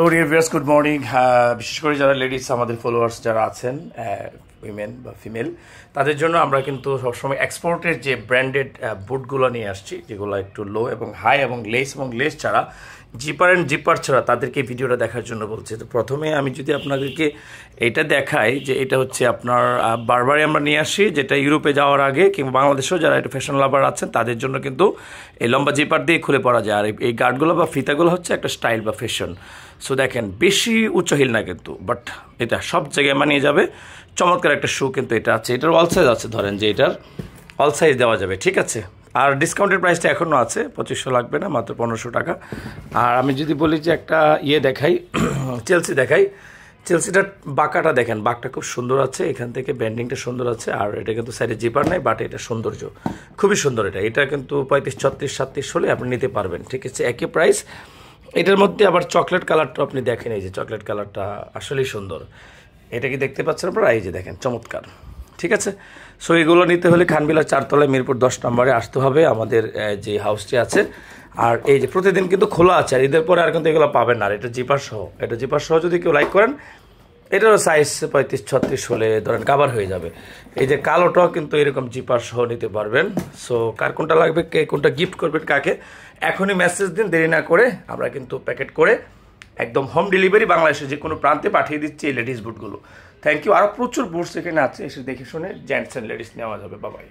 hello dear good morning বিশেষ করে যারা লেডিস আমাদের ফলোয়ার্স যারা আছেন উইমেন uh, বা ফিমেল তাদের জন্য আমরা কিন্তু সবসময় এক্সপোর্টের যে ব্র্যান্ডেড বুটগুলো uh, নিয়ে আসছি যেগুলো একটু লো এবং হাই এবং লেস এবং লেস ছাড়া জিপার অ্যান্ড জিপার ছাড়া তাদেরকে ভিডিওটা দেখার জন্য বলছে তো প্রথমে আমি যদি আপনাদেরকে এটা দেখাই যে এটা হচ্ছে আপনার বারবারই আমরা নিয়ে আসি যেটা ইউরোপে যাওয়ার আগে কিংবা বাংলাদেশেও যারা একটু ফ্যাশন লাভার আছেন তাদের জন্য কিন্তু এই লম্বা জিপার দিয়ে খুলে পড়া যায় আর এই গার্ডগুলো বা ফিতাগুলো হচ্ছে একটা স্টাইল বা ফ্যাশন সো দেখেন বেশি উচ্চ হিল না কিন্তু বাট এটা সব জায়গায় মানিয়ে যাবে চমৎকার একটা শু কিন্তু এটা আছে এটার অল সাইজ আছে ধরেন যে এটার অল সাইজ দেওয়া যাবে ঠিক আছে আর ডিসকাউন্টের প্রাইসটা এখনও আছে পঁচিশশো লাগবে না মাত্র পনেরোশো টাকা আর আমি যদি বলি যে একটা ইয়ে দেখাই চেলসি দেখাই চেলসিটার বাঁকাটা দেখেন বাঁকটা খুব সুন্দর আছে এখান থেকে ব্যান্ডিংটা সুন্দর আছে আর এটা কিন্তু সাইডে জিপার নাই বাট এটা সৌন্দর্য খুবই সুন্দর এটা এটা কিন্তু পঁয়ত্রিশ ছত্রিশ সাতত্রিশ হলে আপনি নিতে পারবেন ঠিক আছে একই প্রাইস এটার মধ্যে আবার চকলেট কালারটা আপনি দেখেন এই যে চকলেট কালারটা আসলেই সুন্দর এটা কি দেখতে পাচ্ছেন আপনারা এই যে দেখেন চমৎকার ঠিক আছে সো এগুলো নিতে হলে খানবিলা চারতলায় মিরপুর দশ নম্বরে আসতে হবে আমাদের যে হাউসটি আছে আর এই যে প্রতিদিন কিন্তু খোলা আছে আর ঈদের পরে আর কিন্তু এগুলো পাবেন না আর এটা জিপার সহ এটা জিপার সহ যদি কেউ লাইক করেন এটারও সাইজ পঁয়ত্রিশ ছত্রিশ হলে ধরেন কাবার হয়ে যাবে এই যে কালোটাও কিন্তু এরকম জিপার সহ নিতে পারবেন সো কার কোনটা লাগবে কে কোনটা গিফট করবেন কাকে এখনই মেসেজ দিন দেরি না করে আমরা কিন্তু প্যাকেট করে একদম হোম ডেলিভারি বাংলাদেশে যে কোনো প্রান্তে পাঠিয়ে দিচ্ছে এই লেডিস বুটগুলো থ্যাংক ইউ আরও প্রচুর বুটস এখানে আছে এসে দেখে শুনে জেন্টস অ্যান্ড লেডিস নেওয়া যাবে বাবাই